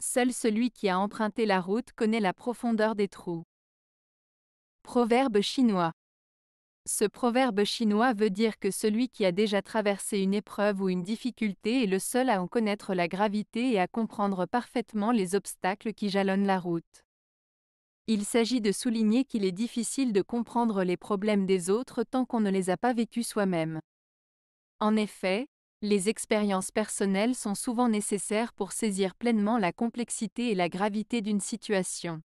Seul celui qui a emprunté la route connaît la profondeur des trous. Proverbe chinois. Ce proverbe chinois veut dire que celui qui a déjà traversé une épreuve ou une difficulté est le seul à en connaître la gravité et à comprendre parfaitement les obstacles qui jalonnent la route. Il s'agit de souligner qu'il est difficile de comprendre les problèmes des autres tant qu'on ne les a pas vécus soi-même. En effet, les expériences personnelles sont souvent nécessaires pour saisir pleinement la complexité et la gravité d'une situation.